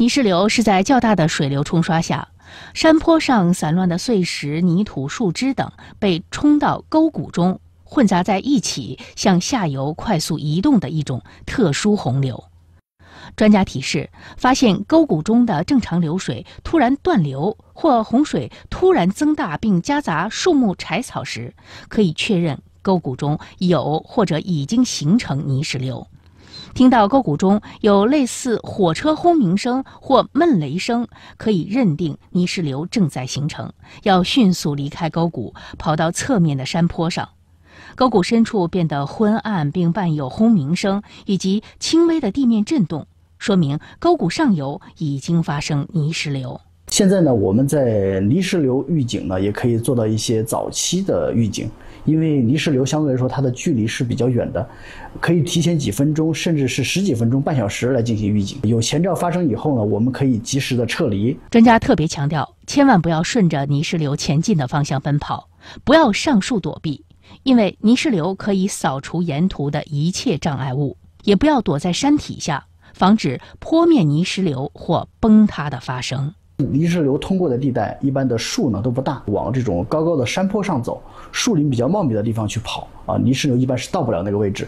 泥石流是在较大的水流冲刷下，山坡上散乱的碎石、泥土、树枝等被冲到沟谷中，混杂在一起向下游快速移动的一种特殊洪流。专家提示：发现沟谷中的正常流水突然断流，或洪水突然增大并夹杂树木、柴草时，可以确认沟谷中有或者已经形成泥石流。听到沟谷中有类似火车轰鸣声或闷雷声，可以认定泥石流正在形成，要迅速离开沟谷，跑到侧面的山坡上。沟谷深处变得昏暗，并伴有轰鸣声以及轻微的地面震动，说明沟谷上游已经发生泥石流。现在呢，我们在泥石流预警呢，也可以做到一些早期的预警，因为泥石流相对来说它的距离是比较远的，可以提前几分钟，甚至是十几分钟、半小时来进行预警。有前兆发生以后呢，我们可以及时的撤离。专家特别强调，千万不要顺着泥石流前进的方向奔跑，不要上树躲避，因为泥石流可以扫除沿途的一切障碍物；也不要躲在山体下，防止坡面泥石流或崩塌的发生。泥石流通过的地带，一般的树呢都不大。往这种高高的山坡上走，树林比较茂密的地方去跑啊，泥石流一般是到不了那个位置。